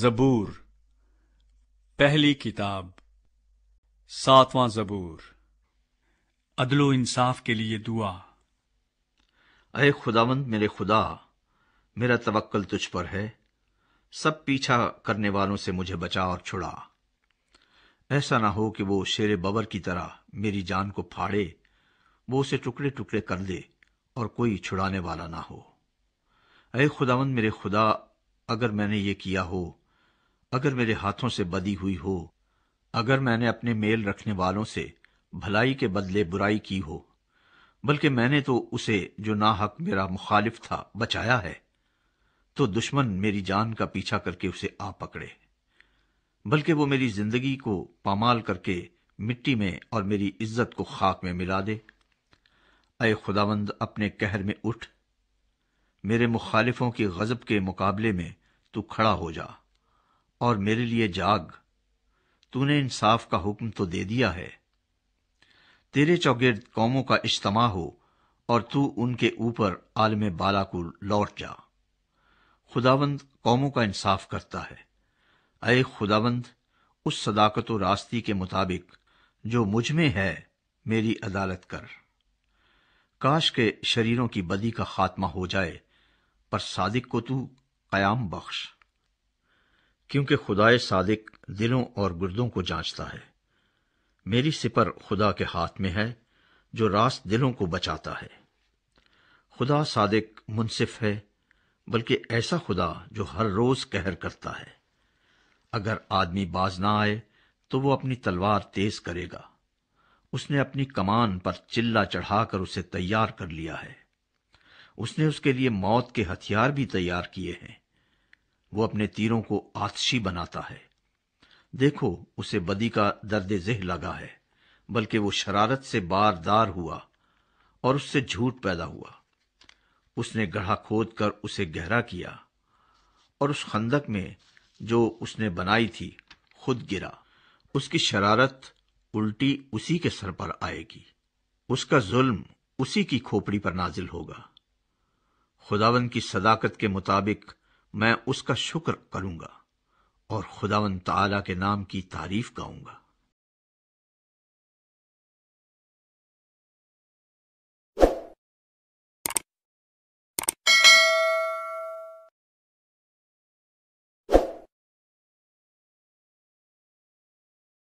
जबूर पहली किताब सातवां जबूर अदलो इंसाफ के लिए दुआ अरे खुदावंद मेरे खुदा मेरा तवक्ल तुझ पर है सब पीछा करने वालों से मुझे बचा और छुड़ा ऐसा ना हो कि वो शेर बबर की तरह मेरी जान को फाड़े वो उसे टुकड़े टुकड़े कर दे और कोई छुड़ाने वाला ना हो अरे खुदावंद मेरे खुदा अगर मैंने ये किया हो अगर मेरे हाथों से बदी हुई हो अगर मैंने अपने मेल रखने वालों से भलाई के बदले बुराई की हो बल्कि मैंने तो उसे जो नाहक मेरा मुखालिफ था बचाया है तो दुश्मन मेरी जान का पीछा करके उसे आ पकड़े बल्कि वो मेरी जिंदगी को पामाल करके मिट्टी में और मेरी इज्जत को खाक में मिला दे अय खुदावंद अपने कहर में उठ मेरे मुखालिफों की गजब के मुकाबले में तू खड़ा हो जा और मेरे लिए जाग तूने इंसाफ का हुक्म तो दे दिया है तेरे चौगिर्द कौमों का इज्तमा हो और तू उनके ऊपर आलम बाला को लौट जा खुदावंद कौमों का इंसाफ करता है अय खुदावंद उस सदाकत व रास्ती के मुताबिक जो मुझ में है मेरी अदालत कर काश के शरीरों की बदी का खात्मा हो जाए पर सादिक को तू कयाम बख्श क्योंकि खुदाए सादिक दिलों और गुर्दों को जांचता है मेरी सिपर खुदा के हाथ में है जो रास दिलों को बचाता है खुदा सादिक मुनसिफ है बल्कि ऐसा खुदा जो हर रोज कहर करता है अगर आदमी बाज ना आए तो वो अपनी तलवार तेज करेगा उसने अपनी कमान पर चिल्ला चढ़ाकर उसे तैयार कर लिया है उसने उसके लिए मौत के हथियार भी तैयार किए हैं वो अपने तीरों को आतशी बनाता है देखो उसे बदी का दर्द जह लगा है बल्कि वो शरारत से बारदार हुआ और उससे झूठ पैदा हुआ उसने गढ़ा खोद कर उसे गहरा किया और उस खंदक में जो उसने बनाई थी खुद गिरा उसकी शरारत उल्टी उसी के सर पर आएगी उसका जुल्म उसी की खोपड़ी पर नाजिल होगा खुदावन की सदाकत के मुताबिक मैं उसका शुक्र करूंगा और खुदावन तला के नाम की तारीफ गाऊंगा